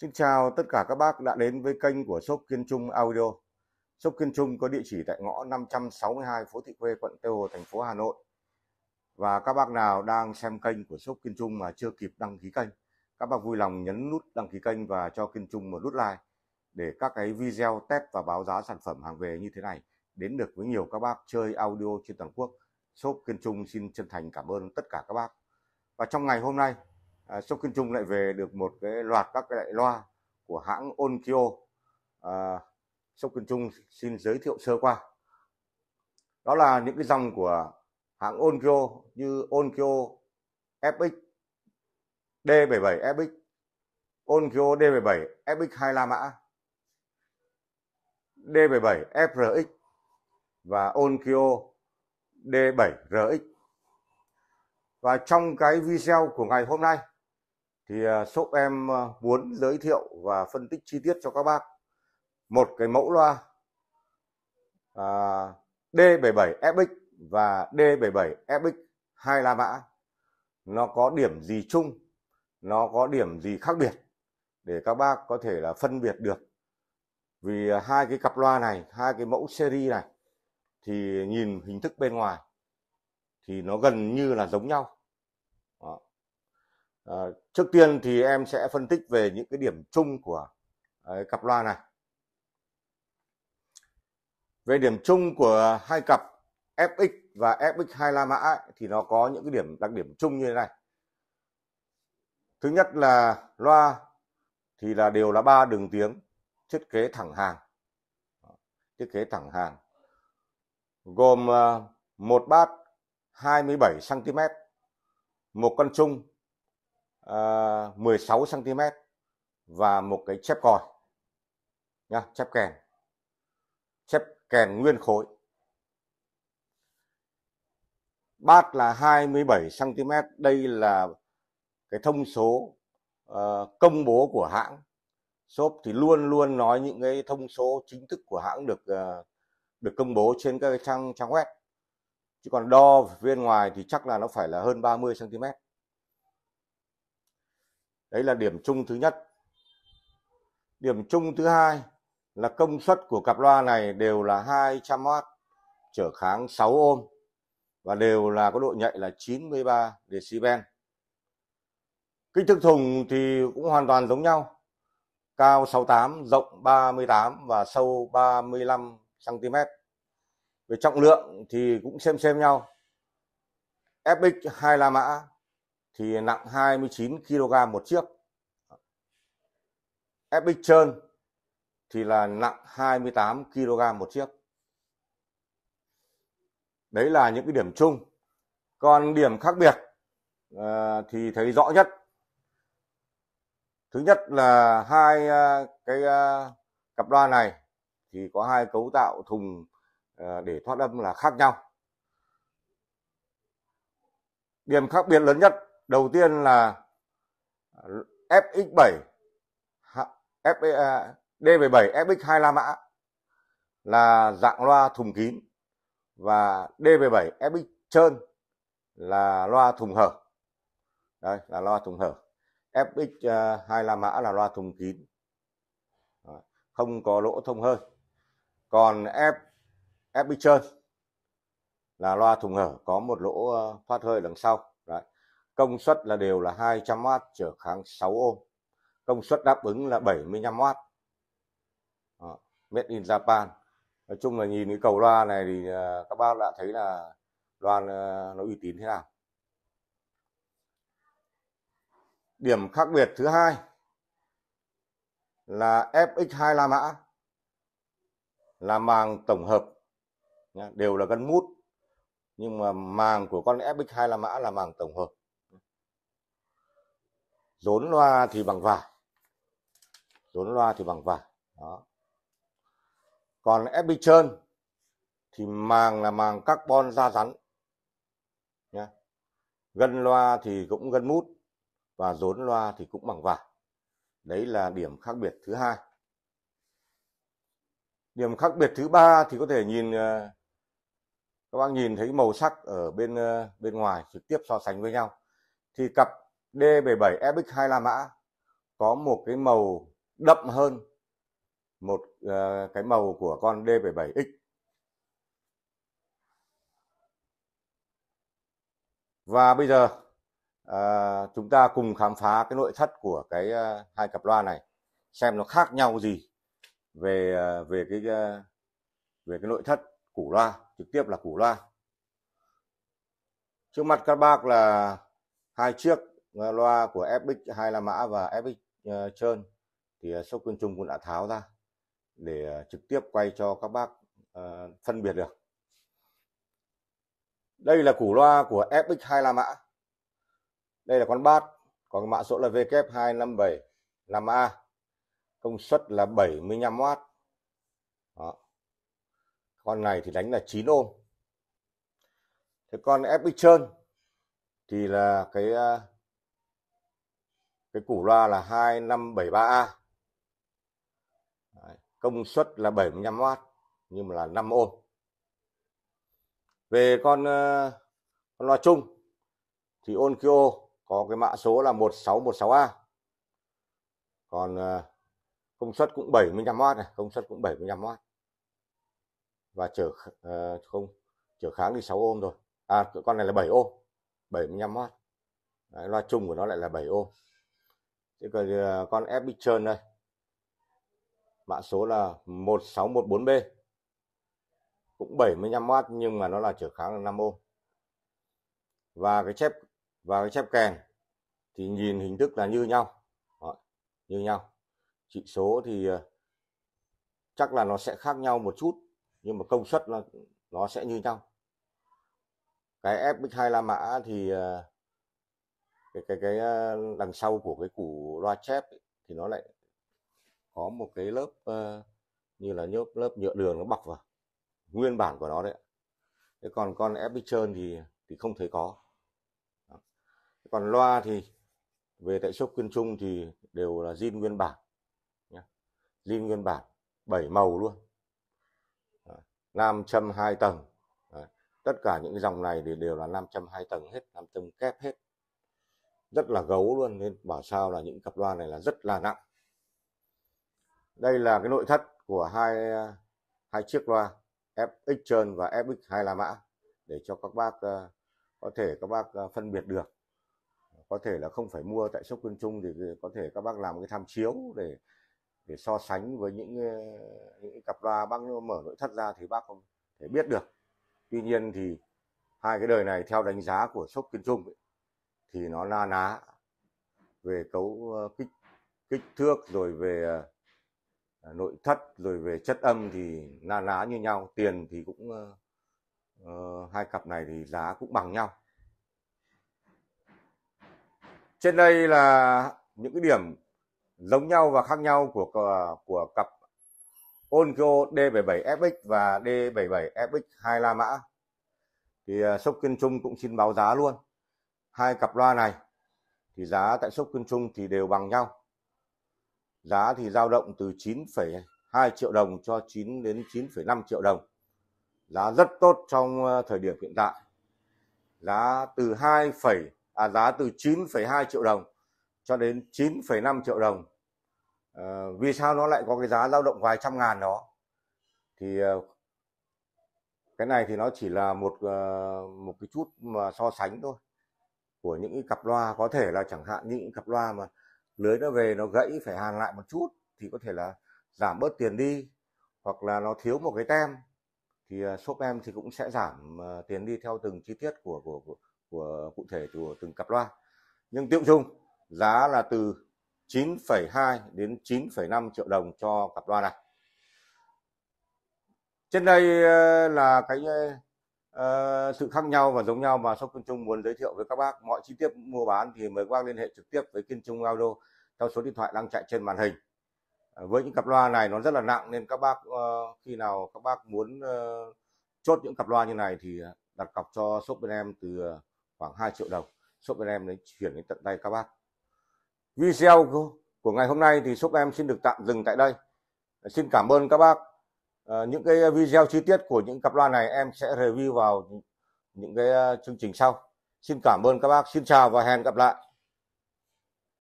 Xin chào tất cả các bác đã đến với kênh của Shop Kiên Trung Audio. Shop Kiên Trung có địa chỉ tại ngõ 562 phố Thị Khuê, quận Tây Hồ, thành phố Hà Nội. Và các bác nào đang xem kênh của Shop Kiên Trung mà chưa kịp đăng ký kênh, các bác vui lòng nhấn nút đăng ký kênh và cho Kiên Trung một nút like để các cái video test và báo giá sản phẩm hàng về như thế này đến được với nhiều các bác chơi audio trên toàn quốc. Shop Kiên Trung xin chân thành cảm ơn tất cả các bác. Và trong ngày hôm nay à, Sốc Kinh Trung lại về được một cái loạt các cái đại loa của hãng Onkyo. À, Sốc Kinh Trung xin giới thiệu sơ qua. Đó là những cái dòng của hãng Onkyo như Onkyo FX D77 FX, Onkyo D77 FX la mã, D77 FRX và Onkyo D7RX. Và trong cái video của ngày hôm nay thì à, shop em à, muốn giới thiệu và phân tích chi tiết cho các bác một cái mẫu loa à, D77 FX và D77 FX hai la mã nó có điểm gì chung nó có điểm gì khác biệt để các bác có thể là phân biệt được vì hai cái cặp loa này hai cái mẫu series này thì nhìn hình thức bên ngoài thì nó gần như là giống nhau À, trước tiên thì em sẽ phân tích về những cái điểm chung của ấy, ờ, cặp loa này. Về điểm chung của hai cặp FX và FX2 La Mã ấy, thì nó có những cái điểm đặc điểm chung như thế này. Thứ nhất là loa thì là đều là ba đường tiếng thiết kế thẳng hàng. Thiết kế thẳng hàng. Gồm ờ, một bát 27 cm, một cân chung 16 à, cm và một cái chép còi nhá, chép kèn. Chép kèn nguyên khối. Bát là 27 cm, đây là cái thông số uh, công bố của hãng. Shop thì luôn luôn nói những cái thông số chính thức của hãng được uh, được công bố trên các trang trang web chứ còn đo bên ngoài thì chắc là nó phải là hơn 30 cm đấy là điểm chung thứ nhất điểm chung thứ hai là công suất của cặp loa này đều là 200W trở kháng 6 ôm và đều là có độ nhạy là 93 decibel kích thước thùng thì cũng hoàn toàn giống nhau cao 68 rộng 38 và sâu 35 cm về trọng lượng thì cũng xem xem nhau FX 2 la mã thì nặng 29 kg một chiếc. Epic trơn thì là nặng 28 kg một chiếc. Đấy là những cái điểm chung. Còn điểm khác biệt ờ, thì thấy rõ nhất. Thứ nhất là hai ờ, cái ờ, cặp loa này thì có hai cấu tạo thùng để thoát âm là khác nhau. Điểm khác biệt lớn nhất đầu tiên là FX7 F, D17 FX25 mã là dạng loa thùng kín và D17 FX trơn là loa thùng hở. Đây là loa thùng hở. FX25 mã là loa thùng kín. Không có lỗ thông hơi. Còn F FX trơn là loa thùng hở có một lỗ phát ờ, hơi đằng sau công suất là đều là 200W trở kháng 6 ohm công suất đáp ứng là 75W Đó. made in Japan nói chung là nhìn cái cầu loa này thì à, các bác đã thấy là loa à, nó uy tín thế nào điểm khác biệt thứ hai là FX2 La Mã là màng tổng hợp đều là gân mút nhưng mà màng của con FX2 La Mã là màng tổng hợp dốn loa thì bằng vải dốn loa thì bằng vải đó còn FB trơn thì màng là màng carbon da rắn nhé gân loa thì cũng gân mút và dốn loa thì cũng bằng vải đấy là điểm khác biệt thứ hai điểm khác biệt thứ ba thì có thể nhìn ờ, các bác nhìn thấy màu sắc ở bên ờ, bên ngoài trực tiếp so sánh với nhau thì cặp D77 FX2 La Mã có một cái màu đậm hơn một uh, cái màu của con D77X. Và bây giờ uh, chúng ta cùng khám phá cái nội thất của cái uh, hai cặp loa này xem nó khác nhau gì về uh, về cái uh, về cái nội thất củ loa, trực tiếp là củ loa. Trước mặt các bác là hai chiếc loa của epic hai la mã và epic ờ, trơn thì ờ, sốc quyên trung cũng đã tháo ra để ờ, trực tiếp quay cho các bác phân biệt được đây là củ loa của epic hai la mã đây là con bát còn mã số là VK257 làm A công suất là 75W Đó. con này thì đánh là 9 ôm thế con epic trơn thì là cái cái củ loa là 2573A công suất là 75W nhưng mà là 5 ôm về con ờ, con loa chung thì Onkyo có cái mã số là 1616A còn ờ, công suất cũng 75W này công suất cũng 75W và chở uh, không chở kháng thì 6 ôm rồi à con này là 7 ôm 75W Đấy, loa chung của nó lại là 7 ôm thế còn ờ, con ép trơn đây mã số là 1614B cũng 75W nhưng mà nó là trở kháng là 5 ohm và cái chép và cái chép kèn thì nhìn hình thức là như nhau Đó, như nhau trị số thì ờ, chắc là nó sẽ khác nhau một chút nhưng mà công suất nó nó sẽ như nhau cái FX2 La Mã thì ờ, cái cái cái ờ, đằng sau của cái củ loa chép ấy, thì nó lại có một cái lớp uh, như là lớp lớp nhựa đường nó bọc vào nguyên bản của nó đấy thế còn con Epichon thì thì không thấy có Đó. còn loa thì về tại shop kiên trung thì đều là zin nguyên bản nhé zin nguyên bản bảy màu luôn Đó. nam châm hai tầng Đó. tất cả những dòng này thì đều là nam châm hai tầng hết nam châm kép hết rất là gấu luôn nên bảo sao là những cặp loa này là rất là nặng đây là cái nội thất của hai à, hai chiếc loa FX trơn và FX hai la mã để cho các bác à, có thể các bác à, phân biệt được có thể là không phải mua tại shop quân trung thì có thể các bác làm cái tham chiếu để để so sánh với những những cặp loa bác mở nội thất ra thì bác không thể biết được tuy nhiên thì hai cái đời này theo đánh giá của shop kiên trung ấy, thì nó na ná về cấu kích kích thước rồi về ờ, nội thất rồi về chất âm thì na ná như nhau tiền thì cũng uh, hai cặp này thì giá cũng bằng nhau trên đây là những cái điểm giống nhau và khác nhau của của cặp Onkyo D77FX và D77FX hai la mã thì uh, Sốc Kiên Trung cũng xin báo giá luôn hai cặp loa này thì giá tại shop Kiên Trung thì đều bằng nhau. Giá thì dao động từ 9,2 triệu đồng cho 9 đến 9,5 triệu đồng. Giá rất tốt trong ờ, thời điểm hiện tại. Giá từ 2, à giá từ 9,2 triệu đồng cho đến 9,5 triệu đồng. À, vì sao nó lại có cái giá dao động vài trăm ngàn đó? Thì ờ, cái này thì nó chỉ là một một cái chút mà so sánh thôi của những cái cặp loa có thể là chẳng hạn những cặp loa mà lưới nó về nó gãy phải hàn lại một chút thì có thể là giảm bớt tiền đi hoặc là nó thiếu một cái tem thì à, shop em thì cũng sẽ giảm à, tiền đi theo từng chi tiết của của của, của cụ thể của từng cặp loa nhưng tiêu chung giá là từ 9,2 đến 9,5 triệu đồng cho cặp loa này trên đây à, là cái uh, sự khác nhau và giống nhau mà shop Kiên Trung muốn giới thiệu với các bác. Mọi chi tiết mua bán thì mời các bác liên hệ trực tiếp với Kiên Trung Audio theo số điện thoại đang chạy trên màn hình. Ờ, với những cặp loa này nó rất là nặng nên các bác uh, khi nào các bác muốn uh, chốt những cặp loa như này thì đặt cọc cho shop bên em từ khoảng 2 triệu đồng. Shop bên em đến chuyển đến tận tay các bác. Video của ngày hôm nay thì shop em xin được tạm dừng tại đây. Xin cảm ơn các bác Ờ, những cái ờ, video chi tiết của những cặp loa này em sẽ review vào những cái ờ, chương trình sau xin cảm ơn các bác xin chào và hẹn gặp lại